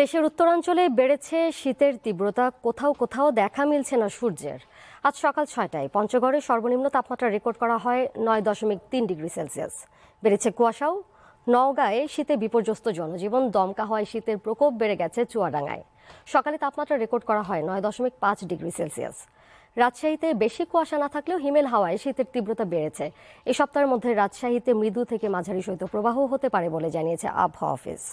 দেশের উত্তরাঞ্চলে বেড়েছে শীতের তীব্রতা কোথাও কোথাও দেখা মিলছে না সূর্যের আজ সকাল ছয়টায় পঞ্চগড়ে সর্বনিম্ন তাপমাত্রা রেকর্ড করা হয় নয় দশমিক তিন ডিগ্রি সেলসিয়াস বেড়েছে কুয়াশাও নওগাঁয়ে শীতে বিপর্যস্ত জনজীবন দমকা হওয়ায় শীতের প্রকোপ বেড়ে গেছে চুয়াডাঙ্গায় সকালে তাপমাত্রা রেকর্ড করা হয় নয় দশমিক পাঁচ ডিগ্রি সেলসিয়াস রাজশাহীতে বেশি কুয়াশা না থাকলেও হিমেল হাওয়ায় শীতের তীব্রতা বেড়েছে এ সপ্তাহের মধ্যে রাজশাহীতে মৃদু থেকে মাঝারি প্রবাহ হতে পারে বলে জানিয়েছে আবহাওয়া অফিস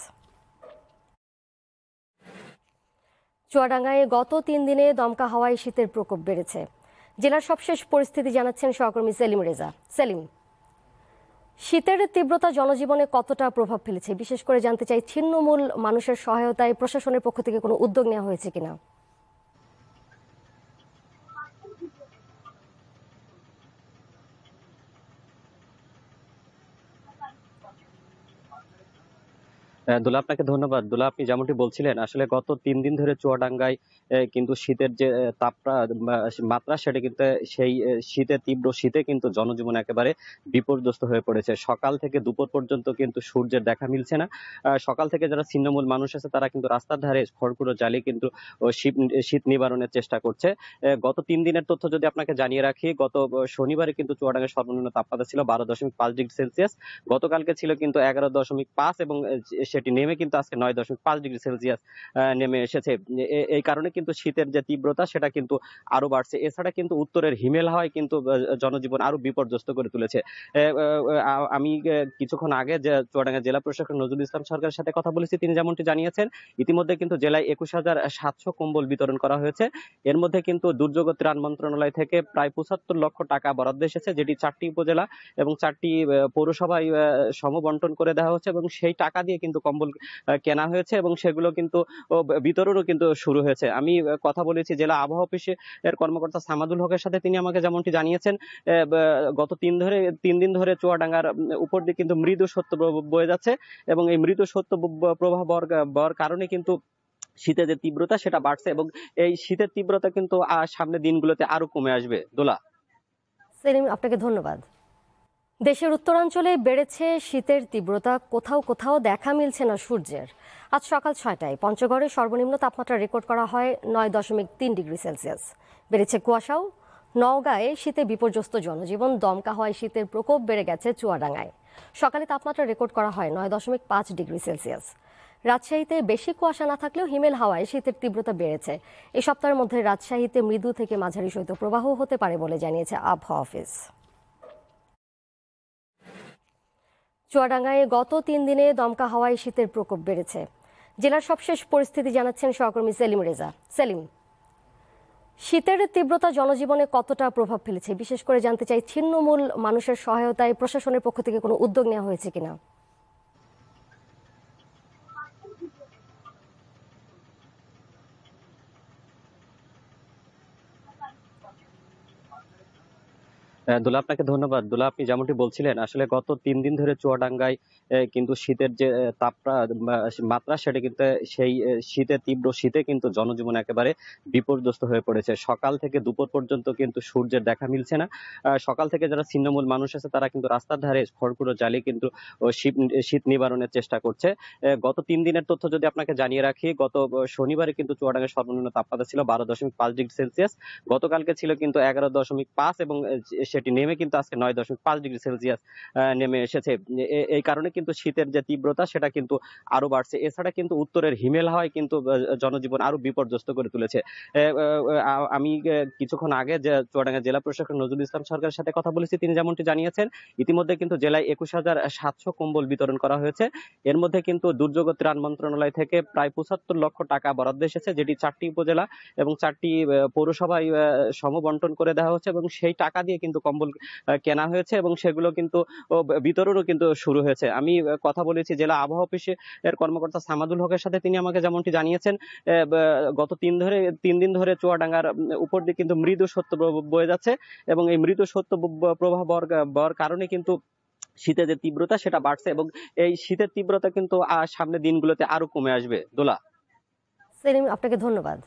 চুয়াডাঙ্গায় গত তিন দিনে দমকা হাওয়ায় শীতের প্রকোপ বেড়েছে জেলার সবশেষ পরিস্থিতি জানাচ্ছেন সহকর্মী সেলিম রেজা সেলিম শীতের তীব্রতা জনজীবনে কতটা প্রভাব ফেলেছে বিশেষ করে জানতে চাই ছিন্নমূল মানুষের সহায়তায় প্রশাসনের পক্ষ থেকে কোনো উদ্যোগ নেওয়া হয়েছে কিনা দোলা আপনাকে ধন্যবাদ দোলা আপনি যেমনটি বলছিলেন আসলে গত তিন দিন ধরে চুয়াডাঙ্গায় কিন্তু শীতের যে তাপটা মাত্রা সেটা কিন্তু সেই শীতে তীব্র শীতে কিন্তু জনজীবন একেবারে বিপর্যস্ত হয়ে পড়েছে সকাল থেকে দুপুর পর্যন্ত কিন্তু সূর্যের দেখা মিলছে না সকাল থেকে যারা ছিন্নমূল মানুষ আছে তারা কিন্তু রাস্তার ধারে খড়কুড়ো জ্বালিয়ে কিন্তু শীত নিবারণের চেষ্টা করছে গত তিন দিনের তথ্য যদি আপনাকে জানিয়ে রাখি গত শনিবারে কিন্তু চুয়াডাঙ্গার সর্বনিম্ন তাপমাত্রা ছিল বারো দশমিক পাঁচ ডিগ্রি সেলসিয়াস গতকালকে ছিল কিন্তু এগারো দশমিক পাঁচ এবং সে সেটি নেমে কিন্তু আজকে নয় দশমিক পাঁচ ডিগ্রি সেলসিয়াস নেমে এসেছে এই কারণে কিন্তু শীতের যে তীব্রতা সেটা কিন্তু আরও বাড়ছে এছাড়া কিন্তু উত্তরের হিমেল হয় কিন্তু জনজীবন আরও বিপর্যস্ত করে তুলেছে আমি কিছুক্ষণ আগে যে চুয়াডাঙ্গা জেলা প্রশাসক নজরুল ইসলাম সরকারের সাথে কথা বলেছি তিনি যেমনটি জানিয়েছেন ইতিমধ্যে কিন্তু জেলায় একুশ হাজার সাতশো কম্বল বিতরণ করা হয়েছে এর মধ্যে কিন্তু দুর্যোগ ত্রাণ মন্ত্রণালয় থেকে প্রায় পঁচাত্তর লক্ষ টাকা বরাদ্দ এসেছে যেটি চারটি উপজেলা এবং চারটি পৌরসভায় সমবন্টন করে দেওয়া হচ্ছে এবং সেই টাকা দিয়ে কিন্তু কম্বল কেনা হয়েছে এবং সেগুলো কিন্তু বিতরণও কিন্তু শুরু হয়েছে আমি কথা বলেছি জেলা আবহাওয়া অফিসে এর কর্মকর্তা সামাদুল হকের সাথে তিনি আমাকে যেমনটি জানিয়েছেন গত তিন ধরে তিন দিন ধরে চুয়াডাঙ্গার উপর দিয়ে কিন্তু মৃদু সত্য বয়ে যাচ্ছে এবং এই মৃদু সত্য প্রবাহ বর কারণে কিন্তু শীতের যে তীব্রতা সেটা বাড়ছে এবং এই শীতের তীব্রতা কিন্তু সামনে দিনগুলোতে আরো কমে আসবে দোলা সেলিম আপনাকে ধন্যবাদ দেশের উত্তরাঞ্চলে বেড়েছে শীতের তীব্রতা কোথাও কোথাও দেখা মিলছে না সূর্যের আজ সকাল ছয়টায় পঞ্চগড়ে সর্বনিম্ন তাপমাত্রা রেকর্ড করা হয় নয় দশমিক তিন ডিগ্রি সেলসিয়াস বেড়েছে কুয়াশাও নওগাঁয়ে শীতে বিপর্যস্ত জনজীবন দমকা হওয়ায় শীতের প্রকোপ বেড়ে গেছে চুয়াডাঙ্গায় সকালে তাপমাত্রা রেকর্ড করা হয় নয় দশমিক পাঁচ ডিগ্রি সেলসিয়াস রাজশাহীতে বেশি কুয়াশা না থাকলেও হিমেল হাওয়ায় শীতের তীব্রতা বেড়েছে এই সপ্তাহের মধ্যে রাজশাহীতে মৃদু থেকে মাঝারি প্রবাহ হতে পারে বলে জানিয়েছে আবহাওয়া অফিস চুয়াডাঙ্গায় গত তিন দিনে দমকা হাওয়ায় শীতের প্রকোপ বেড়েছে জেলার সবশেষ পরিস্থিতি জানাচ্ছেন সহকর্মী সেলিম রেজা সেলিম শীতের তীব্রতা জনজীবনে কতটা প্রভাব ফেলেছে বিশেষ করে জানতে চাই ছিন্নমূল মানুষের সহায়তায় প্রশাসনের পক্ষ থেকে কোনো উদ্যোগ নেওয়া হয়েছে কিনা দোলা আপনাকে ধন্যবাদ দোলা আপনি যেমনটি বলছিলেন আসলে গত তিন দিন ধরে চুয়াডাঙ্গায় কিন্তু শীতের যে তাপটা মাত্রা সেটা কিন্তু সেই শীতে তীব্র শীতে কিন্তু জনজীবন একেবারে বিপর্যস্ত হয়ে পড়েছে সকাল থেকে দুপুর পর্যন্ত কিন্তু সূর্যের দেখা মিলছে না সকাল থেকে যারা ছিন্নমূল মানুষ আছে তারা কিন্তু রাস্তার ধারে খড়কুড়ো জ্বালিয়ে কিন্তু শীত নিবারণের চেষ্টা করছে গত তিন দিনের তথ্য যদি আপনাকে জানিয়ে রাখি গত শনিবারে কিন্তু চুয়াডাঙ্গার সর্বনিম্ন তাপমাত্রা ছিল বারো দশমিক পাঁচ ডিগ্রি সেলসিয়াস গতকালকে ছিল কিন্তু এগারো দশমিক পাঁচ এবং সেটি নেমে কিন্তু আজকে নয় দশমিক পাঁচ ডিগ্রি সেলসিয়াস নেমে এসেছে এই কারণে কিন্তু শীতের যে তীব্রতা সেটা কিন্তু আরও বাড়ছে এছাড়া কিন্তু উত্তরের হিমেল হয় কিন্তু জনজীবন আরও বিপর্যস্ত করে তুলেছে আমি কিছুক্ষণ আগে যে চুয়াডাঙ্গা জেলা প্রশাসক নজরুল ইসলাম সরকারের সাথে কথা বলেছি তিনি যেমনটি জানিয়েছেন ইতিমধ্যে কিন্তু জেলায় একুশ হাজার সাতশো কম্বল বিতরণ করা হয়েছে এর মধ্যে কিন্তু দুর্যোগ ত্রাণ মন্ত্রণালয় থেকে প্রায় পঁচাত্তর লক্ষ টাকা বরাদ্দ এসেছে যেটি চারটি উপজেলা এবং চারটি পৌরসভায় সমবন্টন করে দেওয়া হচ্ছে এবং সেই টাকা দিয়ে কিন্তু কম্বল কেনা হয়েছে এবং সেগুলো কিন্তু বিতরণও কিন্তু শুরু হয়েছে আমি কথা বলেছি জেলা আবহাওয়া অফিসে এর কর্মকর্তা সামাদুল হকের সাথে তিনি আমাকে যেমনটি জানিয়েছেন গত তিন ধরে তিন দিন ধরে চুয়াডাঙ্গার উপর দিয়ে কিন্তু মৃদু সত্য বয়ে যাচ্ছে এবং এই মৃদু সত্য প্রবাহ বর কারণে কিন্তু শীতের যে তীব্রতা সেটা বাড়ছে এবং এই শীতের তীব্রতা কিন্তু সামনে দিনগুলোতে আরো কমে আসবে দোলা সেলিম আপনাকে ধন্যবাদ